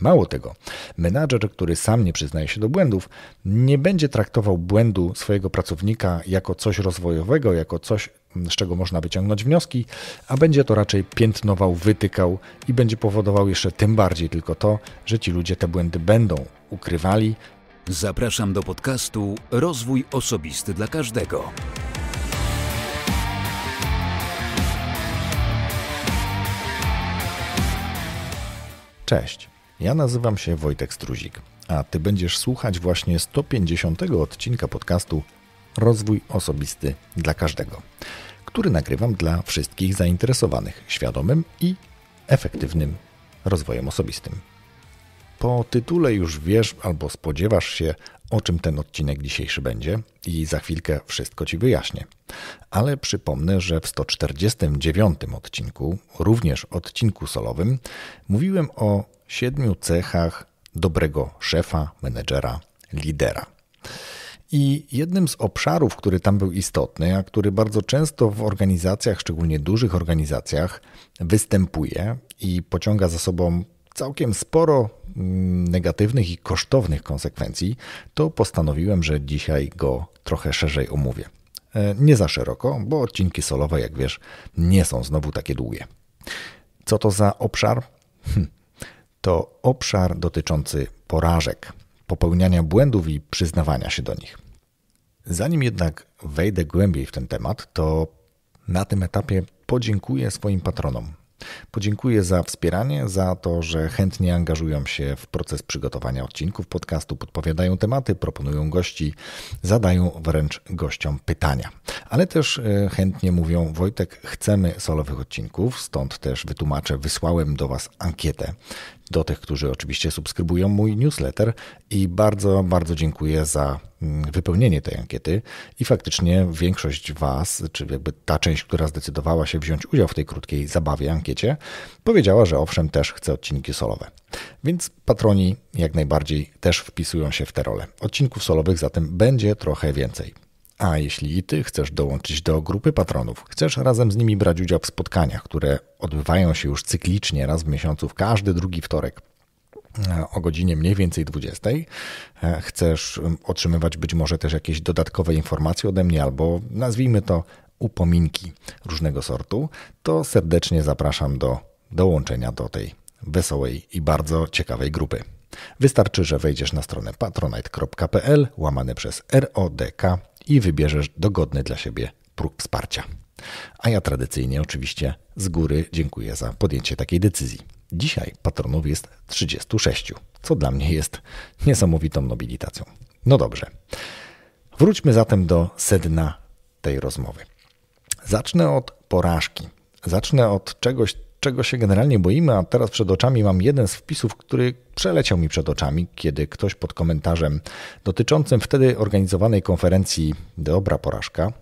Mało tego, menadżer, który sam nie przyznaje się do błędów, nie będzie traktował błędu swojego pracownika jako coś rozwojowego, jako coś, z czego można wyciągnąć wnioski, a będzie to raczej piętnował, wytykał i będzie powodował jeszcze tym bardziej tylko to, że ci ludzie te błędy będą ukrywali. Zapraszam do podcastu Rozwój Osobisty dla Każdego. Cześć. Ja nazywam się Wojtek Struzik, a Ty będziesz słuchać właśnie 150 odcinka podcastu Rozwój Osobisty dla Każdego, który nagrywam dla wszystkich zainteresowanych świadomym i efektywnym rozwojem osobistym. Po tytule już wiesz albo spodziewasz się, o czym ten odcinek dzisiejszy będzie i za chwilkę wszystko Ci wyjaśnię. Ale przypomnę, że w 149 odcinku, również odcinku solowym, mówiłem o siedmiu cechach dobrego szefa, menedżera, lidera. I jednym z obszarów, który tam był istotny, a który bardzo często w organizacjach, szczególnie dużych organizacjach, występuje i pociąga za sobą całkiem sporo mm, negatywnych i kosztownych konsekwencji, to postanowiłem, że dzisiaj go trochę szerzej omówię. E, nie za szeroko, bo odcinki solowe, jak wiesz, nie są znowu takie długie. Co to za obszar? Hm to obszar dotyczący porażek, popełniania błędów i przyznawania się do nich. Zanim jednak wejdę głębiej w ten temat, to na tym etapie podziękuję swoim patronom. Podziękuję za wspieranie, za to, że chętnie angażują się w proces przygotowania odcinków podcastu, podpowiadają tematy, proponują gości, zadają wręcz gościom pytania. Ale też e, chętnie mówią: Wojtek, chcemy solowych odcinków, stąd też wytłumaczę, wysłałem do Was ankietę do tych, którzy oczywiście subskrybują mój newsletter i bardzo, bardzo dziękuję za mm, wypełnienie tej ankiety i faktycznie większość Was, czy jakby ta część, która zdecydowała się wziąć udział w tej krótkiej zabawie, ankiecie, powiedziała, że owszem, też chce odcinki solowe. Więc patroni jak najbardziej też wpisują się w te role. Odcinków solowych zatem będzie trochę więcej. A jeśli i Ty chcesz dołączyć do grupy patronów, chcesz razem z nimi brać udział w spotkaniach, które odbywają się już cyklicznie raz w miesiącu, w każdy drugi wtorek e, o godzinie mniej więcej 20. E, chcesz otrzymywać być może też jakieś dodatkowe informacje ode mnie albo nazwijmy to upominki różnego sortu, to serdecznie zapraszam do dołączenia do tej wesołej i bardzo ciekawej grupy. Wystarczy, że wejdziesz na stronę patronite.pl łamane przez RODK i wybierzesz dogodny dla siebie próg wsparcia. A ja tradycyjnie oczywiście z góry dziękuję za podjęcie takiej decyzji. Dzisiaj patronów jest 36, co dla mnie jest niesamowitą nobilitacją. No dobrze. Wróćmy zatem do sedna tej rozmowy. Zacznę od porażki. Zacznę od czegoś, czego się generalnie boimy, a teraz przed oczami mam jeden z wpisów, który przeleciał mi przed oczami, kiedy ktoś pod komentarzem dotyczącym wtedy organizowanej konferencji Dobra Porażka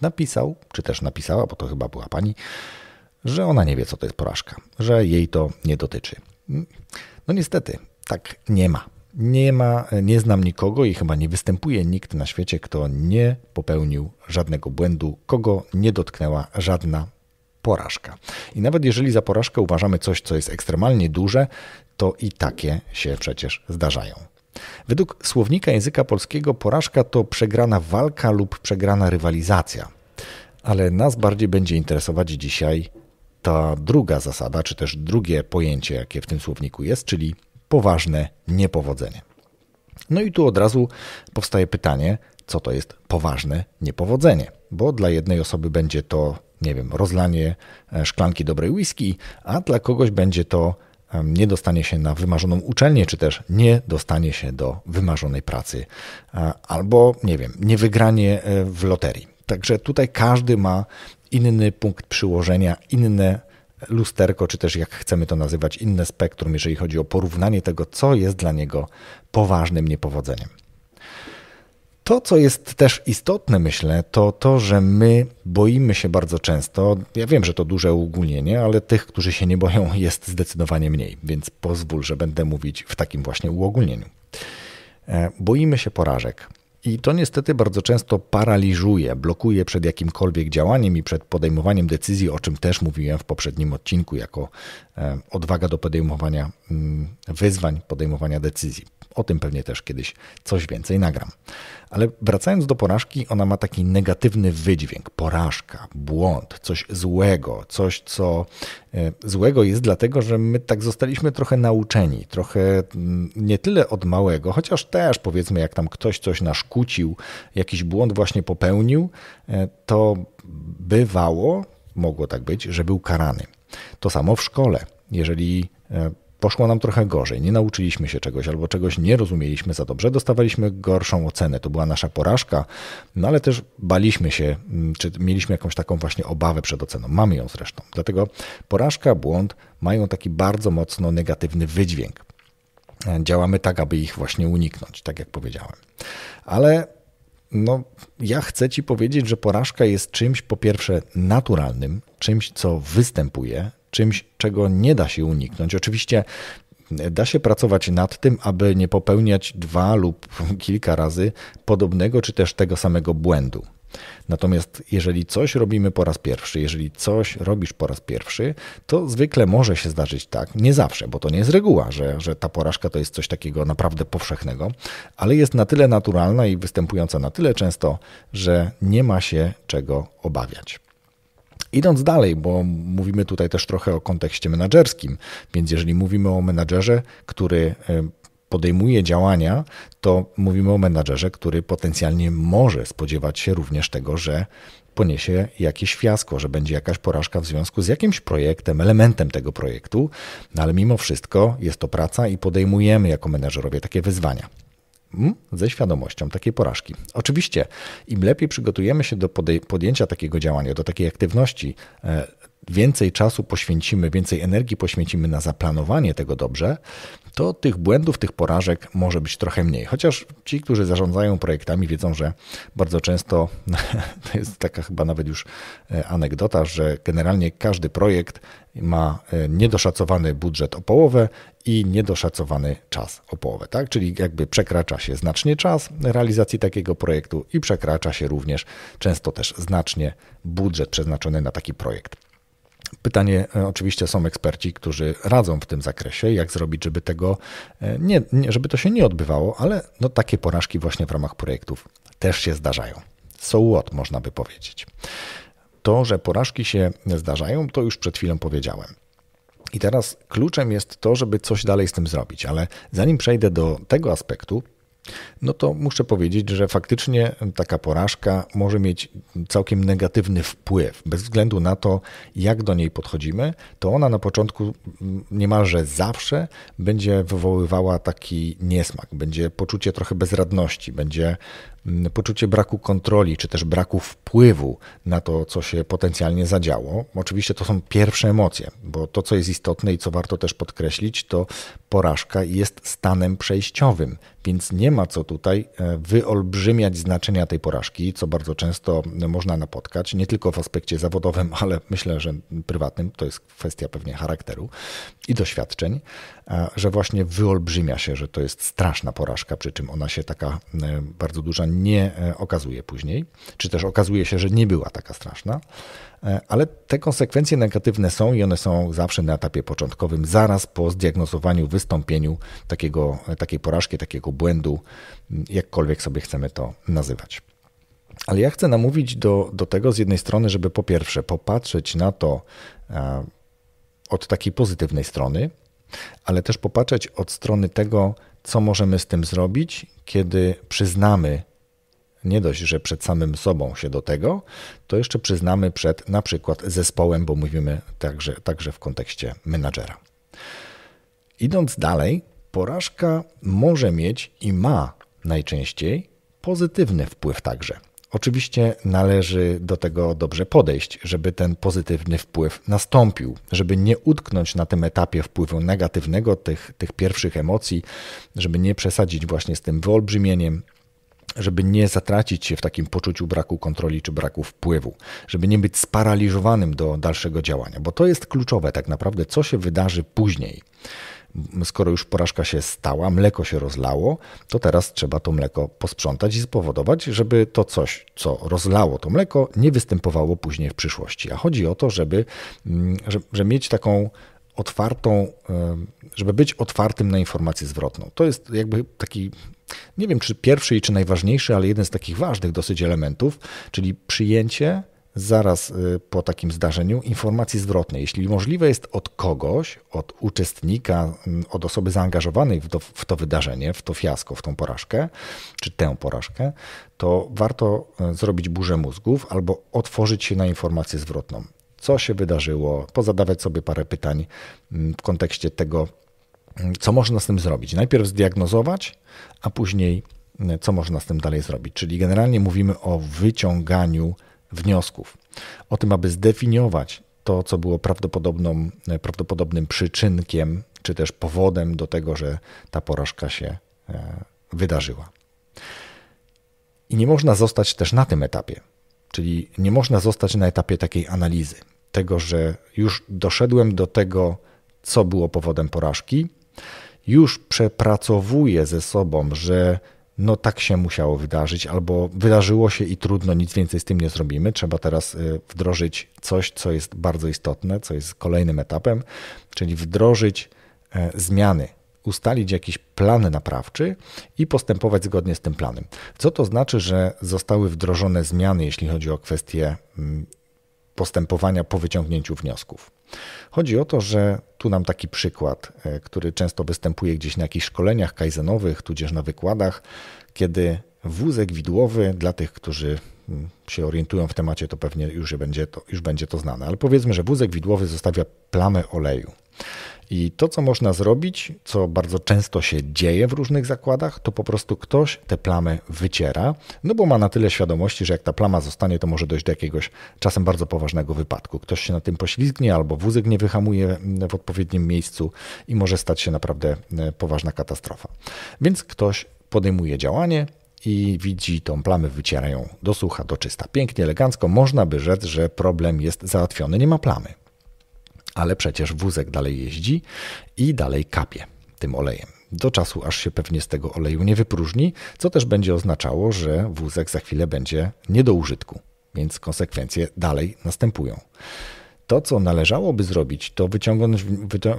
napisał, czy też napisała, bo to chyba była pani, że ona nie wie, co to jest porażka, że jej to nie dotyczy. No niestety, tak nie ma. Nie ma, nie znam nikogo i chyba nie występuje nikt na świecie, kto nie popełnił żadnego błędu, kogo nie dotknęła żadna porażka. I nawet jeżeli za porażkę uważamy coś, co jest ekstremalnie duże, to i takie się przecież zdarzają. Według słownika języka polskiego porażka to przegrana walka lub przegrana rywalizacja. Ale nas bardziej będzie interesować dzisiaj ta druga zasada, czy też drugie pojęcie, jakie w tym słowniku jest, czyli poważne niepowodzenie. No i tu od razu powstaje pytanie, co to jest poważne niepowodzenie, bo dla jednej osoby będzie to nie wiem, rozlanie e, szklanki dobrej whisky, a dla kogoś będzie to nie dostanie się na wymarzoną uczelnię, czy też nie dostanie się do wymarzonej pracy, e, albo nie wiem, nie wygranie e, w loterii. Także tutaj każdy ma inny punkt przyłożenia, inne lusterko, czy też jak chcemy to nazywać, inne spektrum, jeżeli chodzi o porównanie tego, co jest dla niego poważnym niepowodzeniem. To, co jest też istotne, myślę, to to, że my boimy się bardzo często. Ja wiem, że to duże uogólnienie, ale tych, którzy się nie boją, jest zdecydowanie mniej, więc pozwól, że będę mówić w takim właśnie uogólnieniu. E, boimy się porażek. I to niestety bardzo często paraliżuje, blokuje przed jakimkolwiek działaniem i przed podejmowaniem decyzji, o czym też mówiłem w poprzednim odcinku, jako e, odwaga do podejmowania mm, wyzwań, podejmowania decyzji. O tym pewnie też kiedyś coś więcej nagram. Ale wracając do porażki, ona ma taki negatywny wydźwięk: porażka, błąd, coś złego, coś, co E, złego jest dlatego, że my tak zostaliśmy trochę nauczeni, trochę mm, nie tyle od małego, chociaż też powiedzmy, jak tam ktoś coś naszkucił, jakiś błąd właśnie popełnił, e, to bywało, mogło tak być, że był karany. To samo w szkole. Jeżeli e, poszło nam trochę gorzej, nie nauczyliśmy się czegoś albo czegoś nie rozumieliśmy za dobrze, dostawaliśmy gorszą ocenę, to była nasza porażka, no ale też baliśmy się, mm, czy mieliśmy jakąś taką właśnie obawę przed oceną. Mamy ją zresztą. Dlatego porażka, błąd mają taki bardzo mocno negatywny wydźwięk. Działamy tak, aby ich właśnie uniknąć, tak jak powiedziałem. Ale no, ja chcę Ci powiedzieć, że porażka jest czymś po pierwsze naturalnym, czymś, co występuje, czymś, czego nie da się uniknąć. Oczywiście da się pracować nad tym, aby nie popełniać dwa lub kilka razy podobnego czy też tego samego błędu. Natomiast jeżeli coś robimy po raz pierwszy, jeżeli coś robisz po raz pierwszy, to zwykle może się zdarzyć tak, nie zawsze, bo to nie jest reguła, że, że ta porażka to jest coś takiego naprawdę powszechnego, ale jest na tyle naturalna i występująca na tyle często, że nie ma się czego obawiać. Idąc dalej, bo mówimy tutaj też trochę o kontekście menedżerskim, więc jeżeli mówimy o menedżerze, który e, podejmuje działania, to mówimy o menedżerze, który potencjalnie może spodziewać się również tego, że poniesie jakieś fiasko, że będzie jakaś porażka w związku z jakimś projektem, elementem tego projektu, no ale mimo wszystko jest to praca i podejmujemy jako menedżerowie takie wyzwania. Hmm? ze świadomością takiej porażki. Oczywiście, im lepiej przygotujemy się do podjęcia takiego działania, do takiej aktywności, e, więcej czasu poświęcimy, więcej energii poświęcimy na zaplanowanie tego dobrze, to tych błędów, tych porażek może być trochę mniej. Chociaż ci, którzy zarządzają projektami, wiedzą, że bardzo często to jest taka chyba nawet już e, anegdota, że generalnie każdy projekt ma e, niedoszacowany budżet o połowę i niedoszacowany czas o połowę, tak? Czyli jakby przekracza się znacznie czas realizacji takiego projektu i przekracza się również często też znacznie budżet przeznaczony na taki projekt. Pytanie, e, oczywiście są eksperci, którzy radzą w tym zakresie, jak zrobić, żeby tego e, nie, żeby to się nie odbywało, ale no, takie porażki właśnie w ramach projektów też się zdarzają. So what, można by powiedzieć. To, że porażki się zdarzają, to już przed chwilą powiedziałem. I teraz kluczem jest to, żeby coś dalej z tym zrobić, ale zanim przejdę do tego aspektu, no to muszę powiedzieć, że faktycznie taka porażka może mieć całkiem negatywny wpływ. Bez względu na to, jak do niej podchodzimy, to ona na początku mm, niemalże zawsze będzie wywoływała taki niesmak, będzie poczucie trochę bezradności, będzie mm, poczucie braku kontroli, czy też braku wpływu na to, co się potencjalnie zadziało. Oczywiście to są pierwsze emocje, bo to, co jest istotne i co warto też podkreślić, to porażka jest stanem przejściowym. Więc nie ma co tutaj e, wyolbrzymiać znaczenia tej porażki, co bardzo często można napotkać, nie tylko w aspekcie zawodowym, ale myślę, że prywatnym. To jest kwestia pewnie charakteru i doświadczeń. E, że właśnie wyolbrzymia się, że to jest straszna porażka, przy czym ona się taka e, bardzo duża nie e, okazuje później, czy też okazuje się, że nie była taka straszna. Ale te konsekwencje negatywne są i one są zawsze na etapie początkowym, zaraz po zdiagnozowaniu, wystąpieniu takiego, takiej porażki, takiego błędu, jakkolwiek sobie chcemy to nazywać. Ale ja chcę namówić do, do tego z jednej strony, żeby po pierwsze popatrzeć na to od takiej pozytywnej strony, ale też popatrzeć od strony tego, co możemy z tym zrobić, kiedy przyznamy nie dość, że przed samym sobą się do tego, to jeszcze przyznamy przed na przykład zespołem, bo mówimy także, także w kontekście menadżera. Idąc dalej, porażka może mieć i ma najczęściej pozytywny wpływ także. Oczywiście należy do tego dobrze podejść, żeby ten pozytywny wpływ nastąpił, żeby nie utknąć na tym etapie wpływu negatywnego tych, tych pierwszych emocji, żeby nie przesadzić właśnie z tym wyolbrzymieniem, żeby nie zatracić się w takim poczuciu braku kontroli czy braku wpływu, żeby nie być sparaliżowanym do dalszego działania, bo to jest kluczowe tak naprawdę, co się wydarzy później skoro już porażka się stała, mleko się rozlało, to teraz trzeba to mleko posprzątać i spowodować, żeby to coś, co rozlało to mleko, nie występowało później w przyszłości. A chodzi o to, żeby, mm, żeby, mieć taką otwartą, e, żeby być otwartym na informację zwrotną. To jest jakby taki, nie wiem czy pierwszy i czy najważniejszy, ale jeden z takich ważnych dosyć elementów, czyli przyjęcie zaraz y, po takim zdarzeniu informacji zwrotnej. Jeśli możliwe jest od kogoś, od uczestnika, mm, od osoby zaangażowanej w to, w to, wydarzenie, w to fiasko, w tą porażkę, czy tę porażkę, to warto y, zrobić burzę mózgów albo otworzyć się na informację zwrotną. Co się wydarzyło, pozadawać sobie parę pytań mm, w kontekście tego, mm, co można z tym zrobić. Najpierw zdiagnozować, a później co można z tym dalej zrobić. Czyli generalnie mówimy o wyciąganiu wniosków. O tym, aby zdefiniować to, co było e, prawdopodobnym przyczynkiem, czy też powodem do tego, że ta porażka się e, wydarzyła. I nie można zostać też na tym etapie, czyli nie można zostać na etapie takiej analizy, tego, że już doszedłem do tego, co było powodem porażki, już przepracowuję ze sobą, że no tak się musiało wydarzyć, albo wydarzyło się i trudno, nic więcej z tym nie zrobimy. Trzeba teraz y, wdrożyć coś, co jest bardzo istotne, co jest kolejnym etapem, czyli wdrożyć e, zmiany, ustalić jakiś plan naprawczy i postępować zgodnie z tym planem. Co to znaczy, że zostały wdrożone zmiany, jeśli chodzi o kwestie mm, postępowania po wyciągnięciu wniosków. Chodzi o to, że tu nam taki przykład, e, który często występuje gdzieś na jakichś szkoleniach kaizenowych, tudzież na wykładach, kiedy wózek widłowy dla tych, którzy mm, się orientują w temacie, to pewnie już będzie to, już będzie to znane, ale powiedzmy, że wózek widłowy zostawia plamę oleju. I to, co można zrobić, co bardzo często się dzieje w różnych zakładach, to po prostu ktoś te plamy wyciera, no bo ma na tyle świadomości, że jak ta plama zostanie, to może dojść do jakiegoś czasem bardzo poważnego wypadku. Ktoś się na tym poślizgnie albo wózek nie wyhamuje mm, w odpowiednim miejscu i może stać się naprawdę e, poważna katastrofa. Więc ktoś podejmuje działanie, i widzi tą plamę, wycierają do sucha, do czysta. Pięknie, elegancko, można by rzec, że problem jest załatwiony, nie ma plamy ale przecież wózek dalej jeździ i dalej kapie tym olejem. Do czasu, aż się pewnie z tego oleju nie wypróżni, co też będzie oznaczało, że wózek za chwilę będzie nie do użytku, więc konsekwencje dalej następują. To, co należałoby zrobić, to wyciągnąć,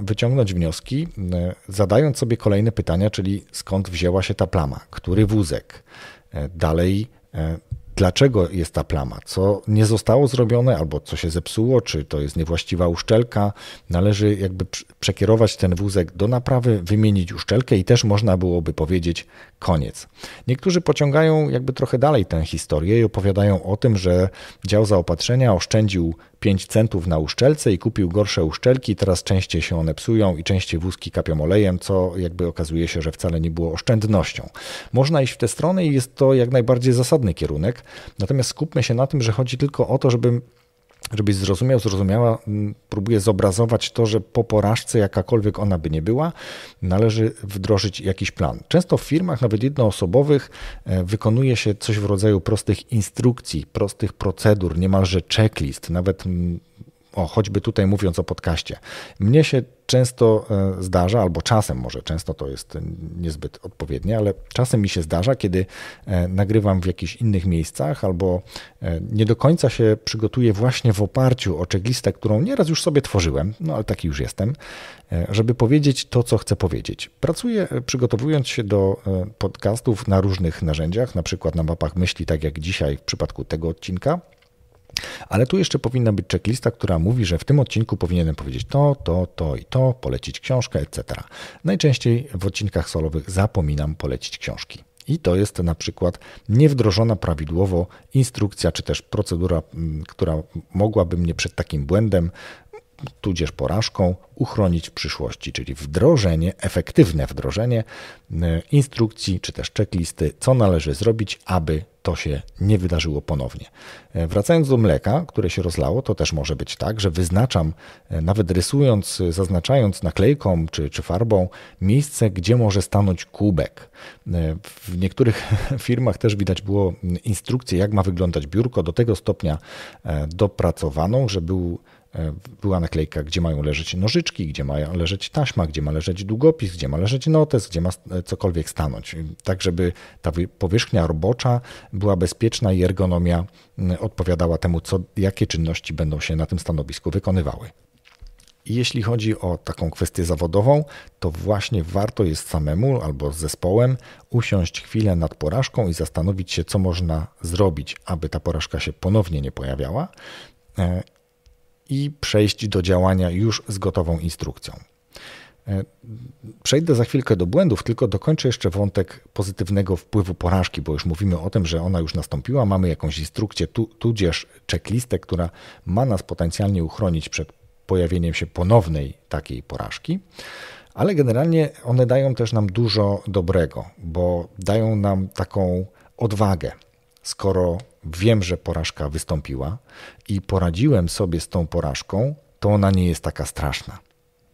wyciągnąć wnioski, e, zadając sobie kolejne pytania, czyli skąd wzięła się ta plama, który wózek, e, dalej e, dlaczego jest ta plama, co nie zostało zrobione, albo co się zepsuło, czy to jest niewłaściwa uszczelka. Należy jakby przekierować ten wózek do naprawy, wymienić uszczelkę i też można byłoby powiedzieć koniec. Niektórzy pociągają jakby trochę dalej tę historię i opowiadają o tym, że dział zaopatrzenia oszczędził 5 centów na uszczelce i kupił gorsze uszczelki. Teraz częściej się one psują i częściej wózki kapią olejem, co jakby okazuje się, że wcale nie było oszczędnością. Można iść w tę stronę i jest to jak najbardziej zasadny kierunek. Natomiast skupmy się na tym, że chodzi tylko o to, żeby żebyś zrozumiał, zrozumiała, próbuję zobrazować to, że po porażce, jakakolwiek ona by nie była, należy wdrożyć jakiś plan. Często w firmach, nawet jednoosobowych, e, wykonuje się coś w rodzaju prostych instrukcji, prostych procedur, niemalże checklist, nawet o, choćby tutaj mówiąc o podcaście. Mnie się często e, zdarza, albo czasem może, często to jest niezbyt odpowiednie, ale czasem mi się zdarza, kiedy e, nagrywam w jakichś innych miejscach, albo e, nie do końca się przygotuję właśnie w oparciu o checklistę, którą nieraz już sobie tworzyłem, no ale taki już jestem, żeby powiedzieć to, co chcę powiedzieć. Pracuję przygotowując się do podcastów na różnych narzędziach, na przykład na mapach myśli, tak jak dzisiaj w przypadku tego odcinka, ale tu jeszcze powinna być checklista, która mówi, że w tym odcinku powinienem powiedzieć to, to, to i to, polecić książkę, etc. Najczęściej w odcinkach solowych zapominam polecić książki. I to jest na przykład niewdrożona prawidłowo instrukcja, czy też procedura, mm, która mogłaby mnie przed takim błędem tudzież porażką uchronić w przyszłości, czyli wdrożenie, efektywne wdrożenie e, instrukcji czy też checklisty, co należy zrobić, aby to się nie wydarzyło ponownie. E, wracając do mleka, które się rozlało, to też może być tak, że wyznaczam, e, nawet rysując, zaznaczając naklejką czy, czy farbą miejsce, gdzie może stanąć kubek. W niektórych firmach też widać było instrukcję, jak ma wyglądać biurko, do tego stopnia dopracowaną, że był E, była naklejka, gdzie mają leżeć nożyczki, gdzie ma leżeć taśma, gdzie ma leżeć długopis, gdzie ma leżeć notes, gdzie ma e, cokolwiek stanąć. Tak, żeby ta powierzchnia robocza była bezpieczna i ergonomia odpowiadała temu, co, jakie czynności będą się na tym stanowisku wykonywały. jeśli chodzi o taką kwestię zawodową, to właśnie warto jest samemu albo z zespołem usiąść chwilę nad porażką i zastanowić się, co można zrobić, aby ta porażka się ponownie nie pojawiała e, i przejść do działania już z gotową instrukcją. E, przejdę za chwilkę do błędów, tylko dokończę jeszcze wątek pozytywnego wpływu porażki, bo już mówimy o tym, że ona już nastąpiła, mamy jakąś instrukcję, tu, tudzież checklistę, która ma nas potencjalnie uchronić przed pojawieniem się ponownej takiej porażki. Ale generalnie one dają też nam dużo dobrego, bo dają nam taką odwagę, skoro wiem, że porażka wystąpiła i poradziłem sobie z tą porażką, to ona nie jest taka straszna.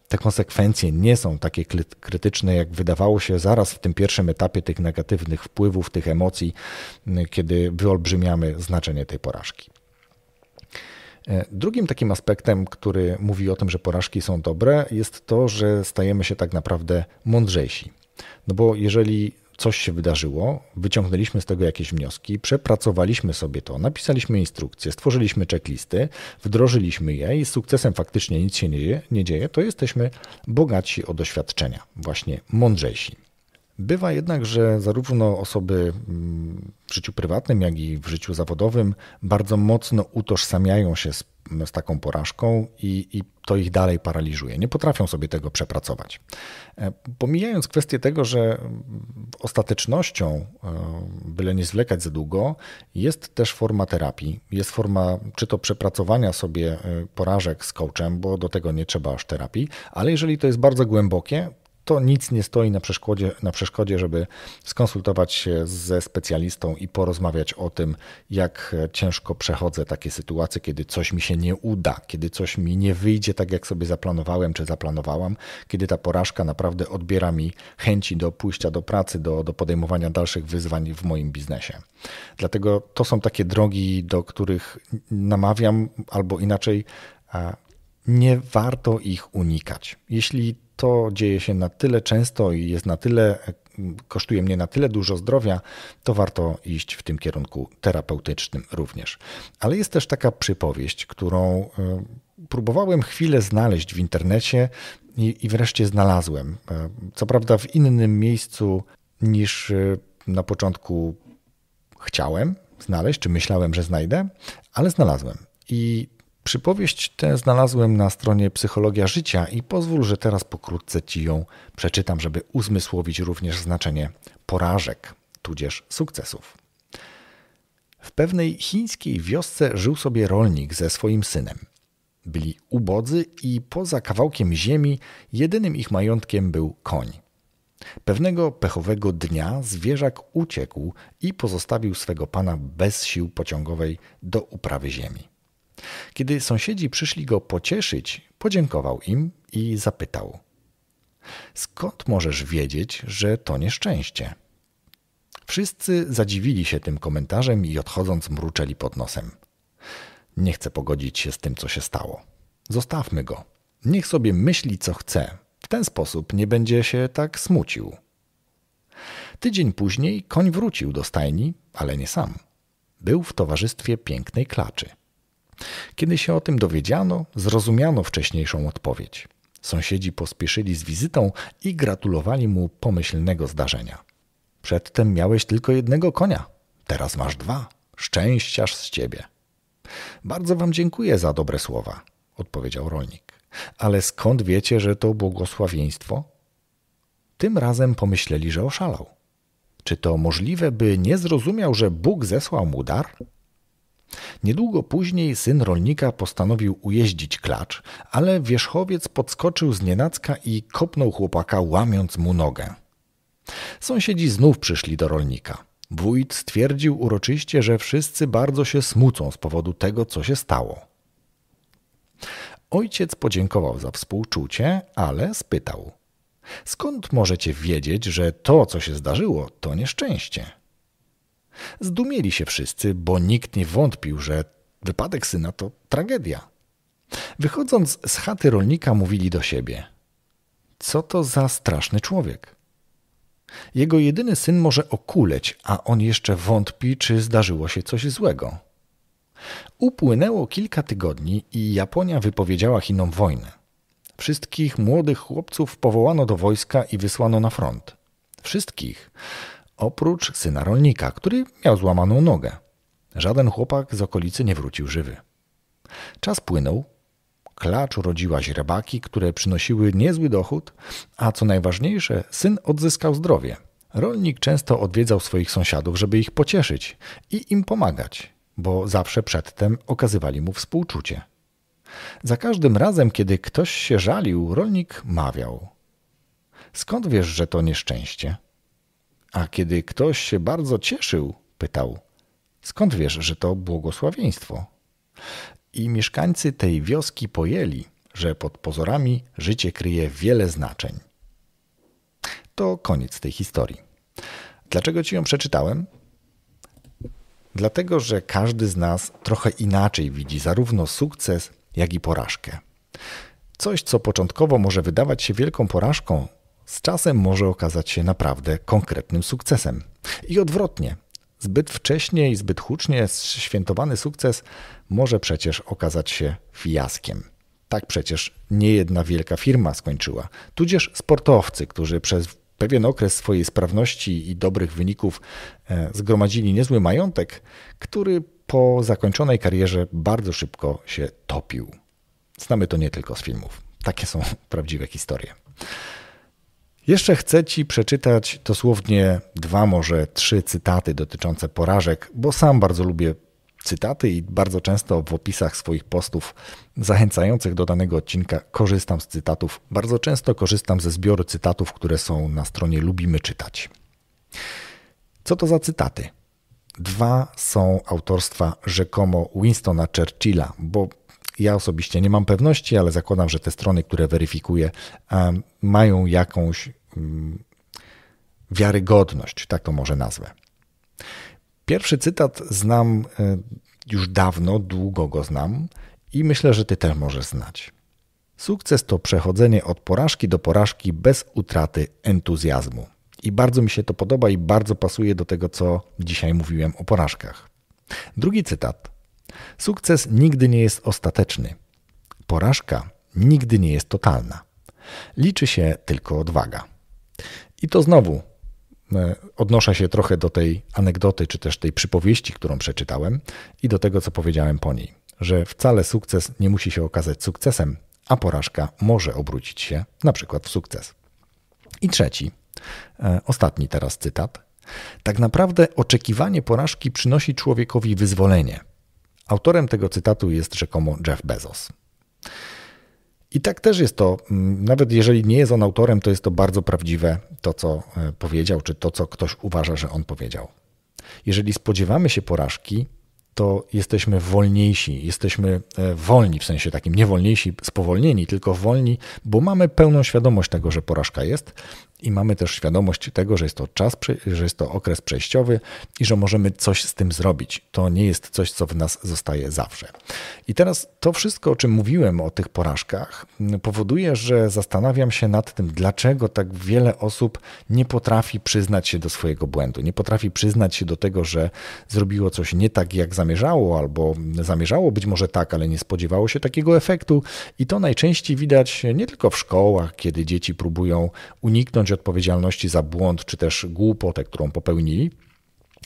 Te konsekwencje nie są takie krytyczne, jak wydawało się zaraz w tym pierwszym etapie tych negatywnych wpływów, tych emocji, kiedy wyolbrzymiamy znaczenie tej porażki. E, drugim takim aspektem, który mówi o tym, że porażki są dobre, jest to, że stajemy się tak naprawdę mądrzejsi. No bo jeżeli coś się wydarzyło, wyciągnęliśmy z tego jakieś wnioski, przepracowaliśmy sobie to, napisaliśmy instrukcje, stworzyliśmy checklisty, wdrożyliśmy je i z sukcesem faktycznie nic się nie dzieje, nie dzieje to jesteśmy bogatsi o doświadczenia, właśnie mądrzejsi. Bywa jednak, że zarówno osoby mm, w życiu prywatnym, jak i w życiu zawodowym bardzo mocno utożsamiają się z, z taką porażką i, i, to ich dalej paraliżuje. Nie potrafią sobie tego przepracować. E, pomijając kwestię tego, że mm, ostatecznością, e, byle nie zwlekać za długo, jest też forma terapii. Jest forma czy to przepracowania sobie e, porażek z coachem, bo do tego nie trzeba aż terapii, ale jeżeli to jest bardzo głębokie, to nic nie stoi na przeszkodzie, na przeszkodzie, żeby skonsultować się ze specjalistą i porozmawiać o tym, jak ciężko przechodzę takie sytuacje, kiedy coś mi się nie uda, kiedy coś mi nie wyjdzie tak, jak sobie zaplanowałem czy zaplanowałam, kiedy ta porażka naprawdę odbiera mi chęci do pójścia do pracy, do, do podejmowania dalszych wyzwań w moim biznesie. Dlatego to są takie drogi, do których namawiam, albo inaczej, nie warto ich unikać. Jeśli to dzieje się na tyle często i jest na tyle, kosztuje mnie na tyle dużo zdrowia, to warto iść w tym kierunku terapeutycznym również. Ale jest też taka przypowieść, którą e, próbowałem chwilę znaleźć w internecie i, i wreszcie znalazłem. E, co prawda w innym miejscu niż e, na początku chciałem znaleźć, czy myślałem, że znajdę, ale znalazłem. I Przypowieść tę znalazłem na stronie Psychologia Życia i pozwól, że teraz pokrótce ci ją przeczytam, żeby uzmysłowić również znaczenie porażek, tudzież sukcesów. W pewnej chińskiej wiosce żył sobie rolnik ze swoim synem. Byli ubodzy i poza kawałkiem ziemi jedynym ich majątkiem był koń. Pewnego pechowego dnia zwierzak uciekł i pozostawił swego pana bez sił pociągowej do uprawy ziemi. Kiedy sąsiedzi przyszli go pocieszyć, podziękował im i zapytał: Skąd możesz wiedzieć, że to nieszczęście? Wszyscy zadziwili się tym komentarzem i odchodząc mruczeli pod nosem. Nie chcę pogodzić się z tym, co się stało. Zostawmy go. Niech sobie myśli, co chce. W ten sposób nie będzie się tak smucił. Tydzień później koń wrócił do stajni, ale nie sam. Był w towarzystwie pięknej klaczy. Kiedy się o tym dowiedziano, zrozumiano wcześniejszą odpowiedź. Sąsiedzi pospieszyli z wizytą i gratulowali mu pomyślnego zdarzenia. Przedtem miałeś tylko jednego konia, teraz masz dwa. Szczęściarz z ciebie. Bardzo wam dziękuję za dobre słowa, odpowiedział rolnik. Ale skąd wiecie, że to błogosławieństwo? Tym razem pomyśleli, że oszalał. Czy to możliwe, by nie zrozumiał, że Bóg zesłał mu dar? Niedługo później syn rolnika postanowił ujeździć klacz, ale wierzchowiec podskoczył z nienacka i kopnął chłopaka, łamiąc mu nogę. Sąsiedzi znów przyszli do rolnika. Wójt stwierdził uroczyście, że wszyscy bardzo się smucą z powodu tego, co się stało. Ojciec podziękował za współczucie, ale spytał: Skąd możecie wiedzieć, że to, co się zdarzyło, to nieszczęście? Zdumieli się wszyscy, bo nikt nie wątpił, że wypadek syna to tragedia. Wychodząc z chaty rolnika, mówili do siebie: Co to za straszny człowiek? Jego jedyny syn może okuleć, a on jeszcze wątpi, czy zdarzyło się coś złego. Upłynęło kilka tygodni i Japonia wypowiedziała Chinom wojnę. Wszystkich młodych chłopców powołano do wojska i wysłano na front. Wszystkich, oprócz syna rolnika, który miał złamaną nogę. Żaden chłopak z okolicy nie wrócił żywy. Czas płynął, klacz urodziła źrebaki, które przynosiły niezły dochód, a co najważniejsze, syn odzyskał zdrowie. Rolnik często odwiedzał swoich sąsiadów, żeby ich pocieszyć i im pomagać, bo zawsze przedtem okazywali mu współczucie. Za każdym razem, kiedy ktoś się żalił, rolnik mawiał: Skąd wiesz, że to nieszczęście? A kiedy ktoś się bardzo cieszył, pytał: Skąd wiesz, że to błogosławieństwo? I mieszkańcy tej wioski pojęli, że pod pozorami życie kryje wiele znaczeń. To koniec tej historii. Dlaczego ci ją przeczytałem? Dlatego, że każdy z nas trochę inaczej widzi zarówno sukces, jak i porażkę. Coś, co początkowo może wydawać się wielką porażką, z czasem może okazać się naprawdę konkretnym sukcesem. I odwrotnie, zbyt wcześnie i zbyt hucznie świętowany sukces może przecież okazać się fiaskiem. Tak przecież niejedna wielka firma skończyła, tudzież sportowcy, którzy przez pewien okres swojej sprawności i dobrych wyników e, zgromadzili niezły majątek, który po zakończonej karierze bardzo szybko się topił. Znamy to nie tylko z filmów. Takie są prawdziwe historie. Jeszcze chcę Ci przeczytać dosłownie dwa, może trzy cytaty dotyczące porażek, bo sam bardzo lubię cytaty i bardzo często w opisach swoich postów zachęcających do danego odcinka korzystam z cytatów. Bardzo często korzystam ze zbioru cytatów, które są na stronie Lubimy Czytać. Co to za cytaty? Dwa są autorstwa rzekomo Winstona Churchilla, bo ja osobiście nie mam pewności, ale zakładam, że te strony, które weryfikuję, mają jakąś Mm, wiarygodność, tak to może nazwę. Pierwszy cytat znam e, już dawno, długo go znam i myślę, że ty też możesz znać. Sukces to przechodzenie od porażki do porażki bez utraty entuzjazmu. I bardzo mi się to podoba i bardzo pasuje do tego, co dzisiaj mówiłem o porażkach. Drugi cytat. Sukces nigdy nie jest ostateczny. Porażka nigdy nie jest totalna. Liczy się tylko odwaga. I to znowu e, odnoszę się trochę do tej anegdoty, czy też tej przypowieści, którą przeczytałem i do tego, co powiedziałem po niej, że wcale sukces nie musi się okazać sukcesem, a porażka może obrócić się na przykład w sukces. I trzeci, e, ostatni teraz cytat. Tak naprawdę oczekiwanie porażki przynosi człowiekowi wyzwolenie. Autorem tego cytatu jest rzekomo Jeff Bezos. I tak też jest to, mm, nawet jeżeli nie jest on autorem, to jest to bardzo prawdziwe to, co e, powiedział, czy to, co ktoś uważa, że on powiedział. Jeżeli spodziewamy się porażki, to jesteśmy wolniejsi, jesteśmy e, wolni w sensie takim, nie wolniejsi, spowolnieni, tylko wolni, bo mamy pełną świadomość tego, że porażka jest i mamy też świadomość tego, że jest to czas, że jest to okres przejściowy i że możemy coś z tym zrobić. To nie jest coś, co w nas zostaje zawsze. I teraz to wszystko, o czym mówiłem, o tych porażkach, mm, powoduje, że zastanawiam się nad tym, dlaczego tak wiele osób nie potrafi przyznać się do swojego błędu, nie potrafi przyznać się do tego, że zrobiło coś nie tak, jak zamierzało, albo zamierzało być może tak, ale nie spodziewało się takiego efektu. I to najczęściej widać nie tylko w szkołach, kiedy dzieci próbują uniknąć odpowiedzialności za błąd czy też głupotę, którą popełnili.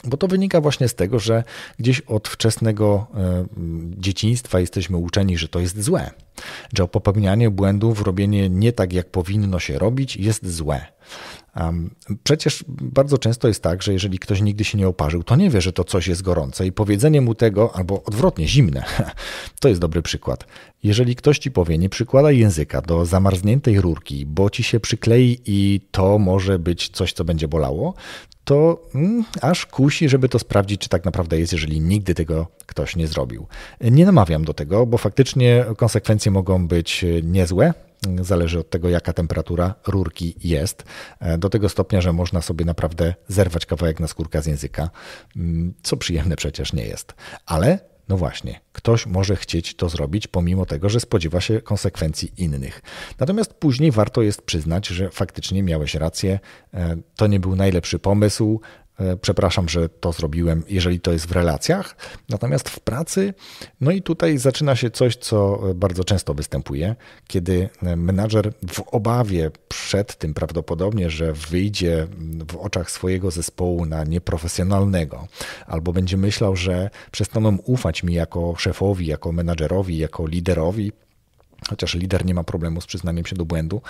Bo to wynika właśnie z tego, że gdzieś od wczesnego e, dzieciństwa jesteśmy uczeni, że to jest złe, że popełnianie błędów, robienie nie tak, jak powinno się robić, jest złe. Przecież bardzo często jest tak, że jeżeli ktoś nigdy się nie oparzył, to nie wie, że to coś jest gorące i powiedzenie mu tego, albo odwrotnie, zimne, to jest dobry przykład. Jeżeli ktoś ci powie, nie przykładaj języka do zamarzniętej rurki, bo ci się przyklei i to może być coś, co będzie bolało, to mm, aż kusi, żeby to sprawdzić, czy tak naprawdę jest, jeżeli nigdy tego ktoś nie zrobił. Nie namawiam do tego, bo faktycznie konsekwencje mogą być e, niezłe, zależy od tego, jaka temperatura rurki jest, e, do tego stopnia, że można sobie naprawdę zerwać kawałek na skórka z języka, mm, co przyjemne przecież nie jest. Ale no właśnie, ktoś może chcieć to zrobić, pomimo tego, że spodziewa się konsekwencji innych. Natomiast później warto jest przyznać, że faktycznie miałeś rację, e, to nie był najlepszy pomysł, E, przepraszam, że to zrobiłem, jeżeli to jest w relacjach. Natomiast w pracy, no i tutaj zaczyna się coś, co e, bardzo często występuje, kiedy e, menadżer w obawie przed tym prawdopodobnie, że wyjdzie mm, w oczach swojego zespołu na nieprofesjonalnego, albo będzie myślał, że przestaną ufać mi jako szefowi, jako menadżerowi, jako liderowi, chociaż lider nie ma problemu z przyznaniem się do błędu,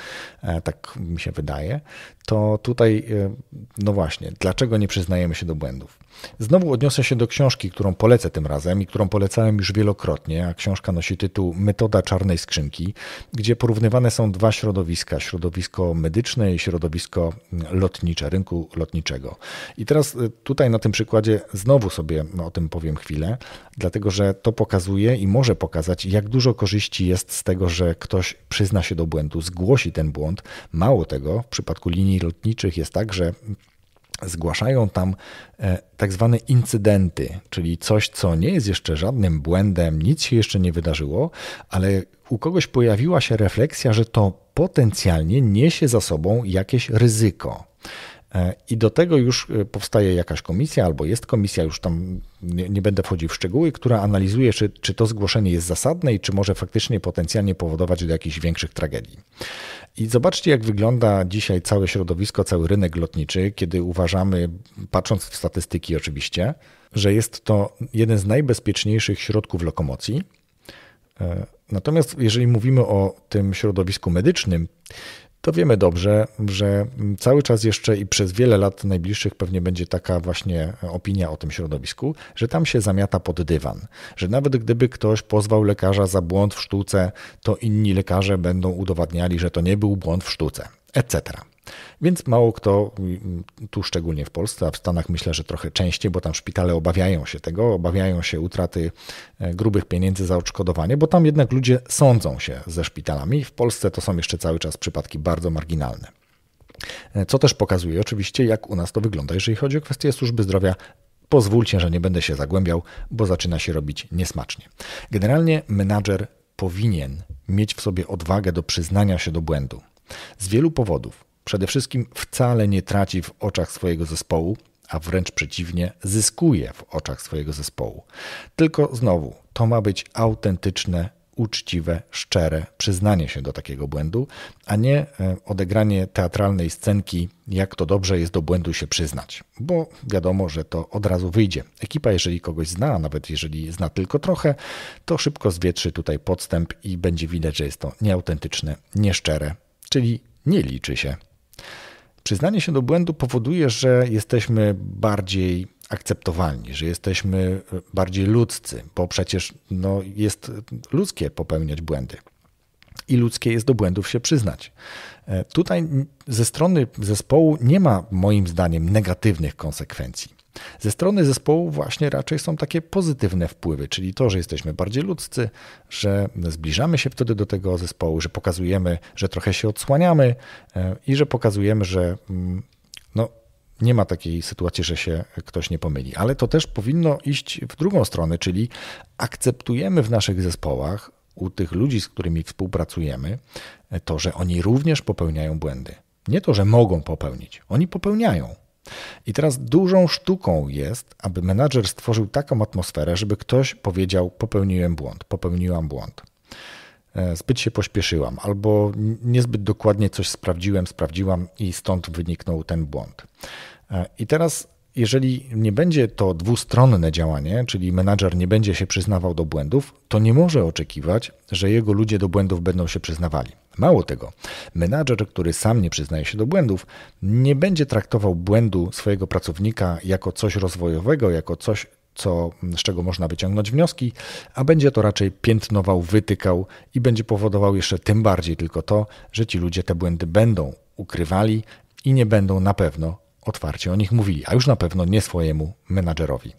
e, tak mi się wydaje, to tutaj, e, no właśnie, dlaczego nie przyznajemy się do błędów? Znowu odniosę się do książki, którą polecę tym razem i którą polecałem już wielokrotnie, a książka nosi tytuł Metoda czarnej skrzynki, gdzie porównywane są dwa środowiska, środowisko medyczne i środowisko mm, lotnicze, rynku lotniczego. I teraz y, tutaj na tym przykładzie znowu sobie no, o tym powiem chwilę, dlatego że to pokazuje i może pokazać, jak dużo korzyści jest z tego, że ktoś przyzna się do błędu, zgłosi ten błąd. Mało tego, w przypadku linii lotniczych jest tak, że zgłaszają tam e, tak zwane incydenty, czyli coś, co nie jest jeszcze żadnym błędem, nic się jeszcze nie wydarzyło, ale u kogoś pojawiła się refleksja, że to potencjalnie niesie za sobą jakieś ryzyko. E, I do tego już e, powstaje jakaś komisja, albo jest komisja, już tam nie, nie, będę wchodził w szczegóły, która analizuje, czy, czy to zgłoszenie jest zasadne i czy może faktycznie potencjalnie powodować do jakichś większych tragedii. I zobaczcie, jak wygląda dzisiaj całe środowisko, cały rynek lotniczy, kiedy uważamy, patrząc w statystyki oczywiście, że jest to jeden z najbezpieczniejszych środków lokomocji. E, natomiast jeżeli mówimy o tym środowisku medycznym, to wiemy dobrze, że cały czas jeszcze i przez wiele lat najbliższych pewnie będzie taka właśnie opinia o tym środowisku, że tam się zamiata pod dywan, że nawet gdyby ktoś pozwał lekarza za błąd w sztuce, to inni lekarze będą udowadniali, że to nie był błąd w sztuce, etc. Więc mało kto, tu szczególnie w Polsce, a w Stanach myślę, że trochę częściej, bo tam szpitale obawiają się tego, obawiają się utraty e, grubych pieniędzy za odszkodowanie, bo tam jednak ludzie sądzą się ze szpitalami. W Polsce to są jeszcze cały czas przypadki bardzo marginalne. E, co też pokazuje oczywiście, jak u nas to wygląda, jeżeli chodzi o kwestie służby zdrowia pozwólcie, że nie będę się zagłębiał, bo zaczyna się robić niesmacznie. Generalnie menadżer powinien mieć w sobie odwagę do przyznania się do błędu. Z wielu powodów. Przede wszystkim wcale nie traci w oczach swojego zespołu, a wręcz przeciwnie, zyskuje w oczach swojego zespołu. Tylko znowu, to ma być autentyczne, uczciwe, szczere przyznanie się do takiego błędu, a nie e, odegranie teatralnej scenki, jak to dobrze jest do błędu się przyznać, bo wiadomo, że to od razu wyjdzie. Ekipa, jeżeli kogoś zna, a nawet jeżeli zna tylko trochę, to szybko zwietrzy tutaj podstęp i będzie widać, że jest to nieautentyczne, nieszczere, czyli nie liczy się Przyznanie się do błędu powoduje, że jesteśmy bardziej akceptowalni, że jesteśmy e, bardziej ludzcy, bo przecież no, jest ludzkie popełniać błędy. I ludzkie jest do błędów się przyznać. E, tutaj ze strony zespołu nie ma moim zdaniem negatywnych konsekwencji. Ze strony zespołu właśnie raczej są takie pozytywne wpływy, czyli to, że jesteśmy bardziej ludzcy, że zbliżamy się wtedy do tego zespołu, że pokazujemy, że trochę się odsłaniamy e, i że pokazujemy, że mm, no, nie ma takiej sytuacji, że się ktoś nie pomyli. Ale to też powinno iść w drugą stronę, czyli akceptujemy w naszych zespołach u tych ludzi, z którymi współpracujemy, to, że oni również popełniają błędy. Nie to, że mogą popełnić, oni popełniają. I teraz dużą sztuką jest, aby menadżer stworzył taką atmosferę, żeby ktoś powiedział: Popełniłem błąd, popełniłam błąd. E, zbyt się pośpieszyłam, albo niezbyt dokładnie coś sprawdziłem, sprawdziłam i stąd wyniknął ten błąd. E, I teraz jeżeli nie będzie to dwustronne działanie, czyli menadżer nie będzie się przyznawał do błędów, to nie może oczekiwać, że jego ludzie do błędów będą się przyznawali. Mało tego, menadżer, który sam nie przyznaje się do błędów, nie będzie traktował błędu swojego pracownika jako coś rozwojowego, jako coś, co, z czego można wyciągnąć wnioski, a będzie to raczej piętnował, wytykał i będzie powodował jeszcze tym bardziej tylko to, że ci ludzie te błędy będą ukrywali i nie będą na pewno otwarcie o nich mówili, a już na pewno nie swojemu menadżerowi.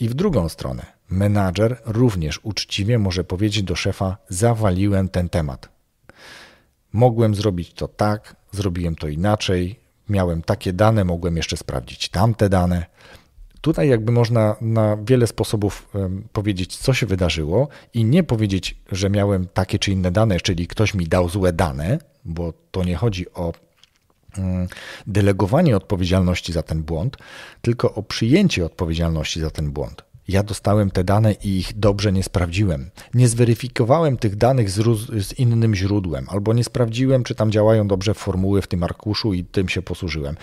I w drugą stronę, menadżer również uczciwie może powiedzieć do szefa: Zawaliłem ten temat. Mogłem zrobić to tak, zrobiłem to inaczej, miałem takie dane, mogłem jeszcze sprawdzić tamte dane. Tutaj jakby można na wiele sposobów powiedzieć, co się wydarzyło i nie powiedzieć, że miałem takie czy inne dane, czyli ktoś mi dał złe dane, bo to nie chodzi o Y, delegowanie odpowiedzialności za ten błąd, tylko o przyjęcie odpowiedzialności za ten błąd. Ja dostałem te dane i ich dobrze nie sprawdziłem. Nie zweryfikowałem tych danych z, z, innym źródłem, albo nie sprawdziłem, czy tam działają dobrze formuły w tym arkuszu i tym się posłużyłem.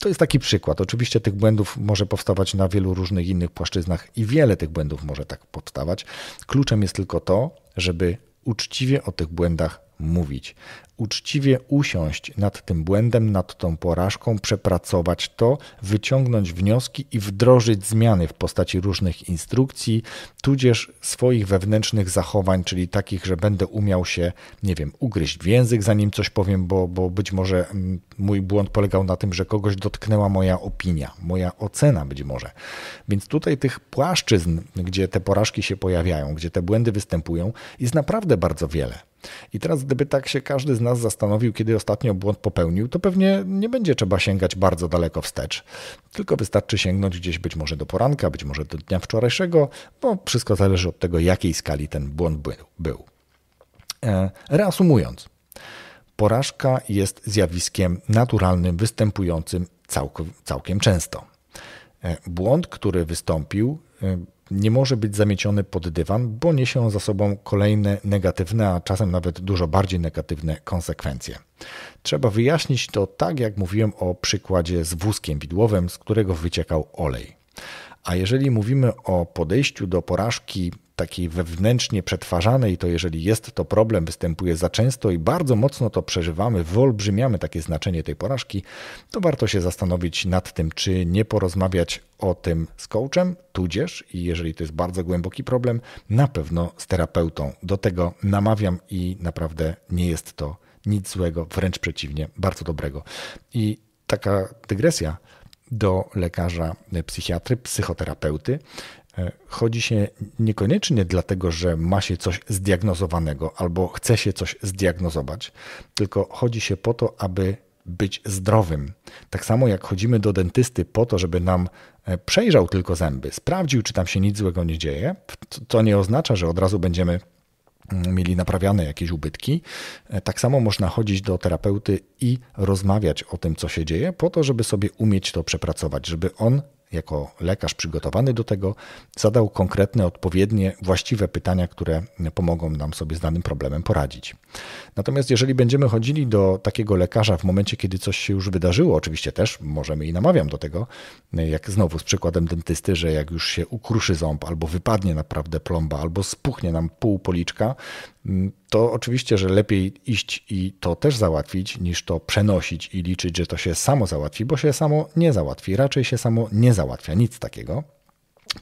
To jest taki przykład. Oczywiście tych błędów może powstawać na wielu różnych innych płaszczyznach i wiele tych błędów może tak powstawać. Kluczem jest tylko to, żeby uczciwie o tych błędach mówić. Uczciwie usiąść nad tym błędem, nad tą porażką, przepracować to, wyciągnąć wnioski i wdrożyć zmiany w postaci różnych instrukcji, tudzież swoich wewnętrznych zachowań, czyli takich, że będę umiał się, nie wiem, ugryźć w język, zanim coś powiem, bo, bo być może mm, mój błąd polegał na tym, że kogoś dotknęła moja opinia, moja ocena być może. Więc tutaj tych płaszczyzn, gdzie te porażki się pojawiają, gdzie te błędy występują, jest naprawdę bardzo wiele. I teraz, gdyby tak się każdy z nas zastanowił, kiedy ostatnio błąd popełnił, to pewnie nie będzie trzeba sięgać bardzo daleko wstecz. Tylko wystarczy sięgnąć gdzieś być może do poranka, być może do dnia wczorajszego, bo wszystko zależy od tego, jakiej skali ten błąd był. E, reasumując, porażka jest zjawiskiem naturalnym, występującym całkiem często. E, błąd, który wystąpił, e, nie może być zamieciony pod dywan, bo niesie on za sobą kolejne negatywne, a czasem nawet dużo bardziej negatywne konsekwencje. Trzeba wyjaśnić to tak, jak mówiłem o przykładzie z wózkiem widłowym, z którego wyciekał olej. A jeżeli mówimy o podejściu do porażki takiej wewnętrznie przetwarzanej, to jeżeli jest to problem, występuje za często i bardzo mocno to przeżywamy, wyolbrzymiamy takie znaczenie tej porażki, to warto się zastanowić nad tym, czy nie porozmawiać o tym z coachem, tudzież, i jeżeli to jest bardzo głęboki problem, na pewno z terapeutą. Do tego namawiam i naprawdę nie jest to nic złego, wręcz przeciwnie, bardzo dobrego. I taka dygresja do lekarza, psychiatry, psychoterapeuty. E, chodzi się niekoniecznie dlatego, że ma się coś zdiagnozowanego albo chce się coś zdiagnozować, tylko chodzi się po to, aby być zdrowym. Tak samo jak chodzimy do dentysty po to, żeby nam e, przejrzał tylko zęby, sprawdził, czy tam się nic złego nie dzieje, to nie oznacza, że od razu będziemy mieli naprawiane jakieś ubytki. E, tak samo można chodzić do terapeuty i rozmawiać o tym, co się dzieje, po to, żeby sobie umieć to przepracować, żeby on jako lekarz przygotowany do tego, zadał konkretne, odpowiednie, właściwe pytania, które pomogą nam sobie z danym problemem poradzić. Natomiast jeżeli będziemy chodzili do takiego lekarza w momencie, kiedy coś się już wydarzyło, oczywiście też możemy i namawiam do tego, jak znowu z przykładem dentysty, że jak już się ukruszy ząb, albo wypadnie naprawdę plomba, albo spuchnie nam pół policzka, Mm, to oczywiście, że lepiej iść i to też załatwić, niż to przenosić i liczyć, że to się samo załatwi, bo się samo nie załatwi. Raczej się samo nie załatwia, nic takiego.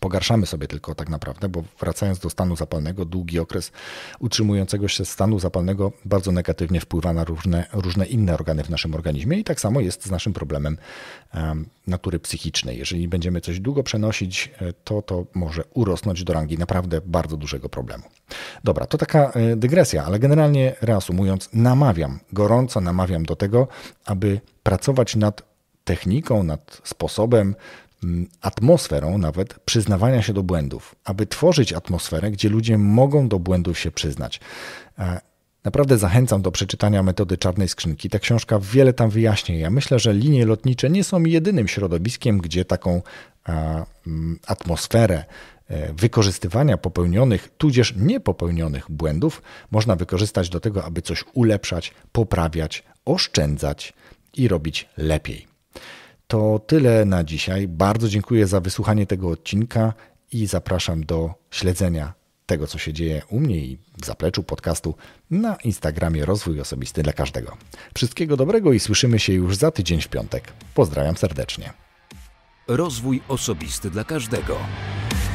Pogarszamy sobie tylko tak naprawdę, bo wracając do stanu zapalnego, długi okres utrzymującego się stanu zapalnego bardzo negatywnie wpływa na różne, różne inne organy w naszym organizmie i tak samo jest z naszym problemem natury psychicznej. Jeżeli będziemy coś długo przenosić, e, to to może urosnąć do rangi naprawdę bardzo dużego problemu. Dobra, to taka e, dygresja, ale generalnie reasumując, namawiam, gorąco namawiam do tego, aby pracować nad techniką, nad sposobem Mm, atmosferą nawet przyznawania się do błędów, aby tworzyć atmosferę, gdzie ludzie mogą do błędów się przyznać. E, naprawdę zachęcam do przeczytania metody czarnej skrzynki. Ta książka wiele tam wyjaśni. Ja myślę, że linie lotnicze nie są jedynym środowiskiem, gdzie taką e, mm, atmosferę e, wykorzystywania popełnionych, tudzież niepopełnionych błędów można wykorzystać do tego, aby coś ulepszać, poprawiać, oszczędzać i robić lepiej. To tyle na dzisiaj. Bardzo dziękuję za wysłuchanie tego odcinka i zapraszam do śledzenia tego, co się dzieje u mnie i w zapleczu podcastu na Instagramie Rozwój Osobisty dla Każdego. Wszystkiego dobrego i słyszymy się już za tydzień w piątek. Pozdrawiam serdecznie. Rozwój Osobisty dla Każdego.